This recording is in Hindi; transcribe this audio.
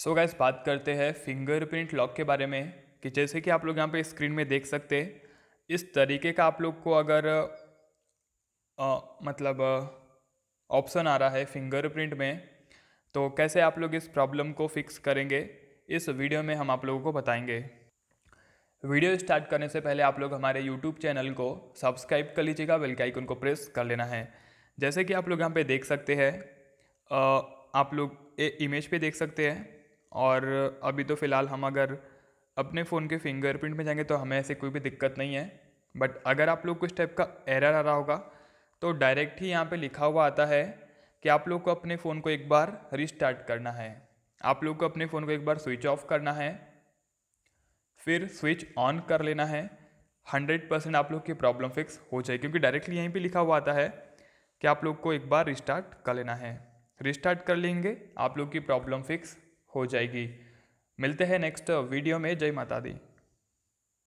सो गैस बात करते हैं फिंगरप्रिंट लॉक के बारे में कि जैसे कि आप लोग यहाँ पे स्क्रीन में देख सकते हैं इस तरीके का आप लोग को अगर आ, मतलब ऑप्शन आ रहा है फिंगरप्रिंट में तो कैसे आप लोग इस प्रॉब्लम को फिक्स करेंगे इस वीडियो में हम आप लोगों को बताएंगे वीडियो स्टार्ट करने से पहले आप लोग हमारे यूट्यूब चैनल को सब्सक्राइब कर लीजिएगा बेलकाइकन को प्रेस कर लेना है जैसे कि आप लोग यहाँ पर देख सकते हैं आप लोग ए इमेज पे देख सकते हैं और अभी तो फ़िलहाल हम अगर अपने फ़ोन के फिंगरप्रिंट में जाएंगे तो हमें ऐसे कोई भी दिक्कत नहीं है बट अगर आप लोग को इस टाइप का एरर आ रहा होगा तो डायरेक्ट ही यहाँ पे लिखा हुआ आता है कि आप लोग को अपने फ़ोन को एक बार रिस्टार्ट करना है आप लोग को अपने फ़ोन को एक बार स्विच ऑफ करना है फिर स्विच ऑन कर लेना है हंड्रेड परसेंट आप लोग की प्रॉब्लम फिक्स हो जाए क्योंकि डायरेक्टली यहीं पे लिखा हुआ आता है कि आप लोग को एक बार रिस्टार्ट कर लेना है रिस्टार्ट कर लेंगे आप लोग की प्रॉब्लम फिक्स हो जाएगी मिलते हैं नेक्स्ट वीडियो में जय माता दी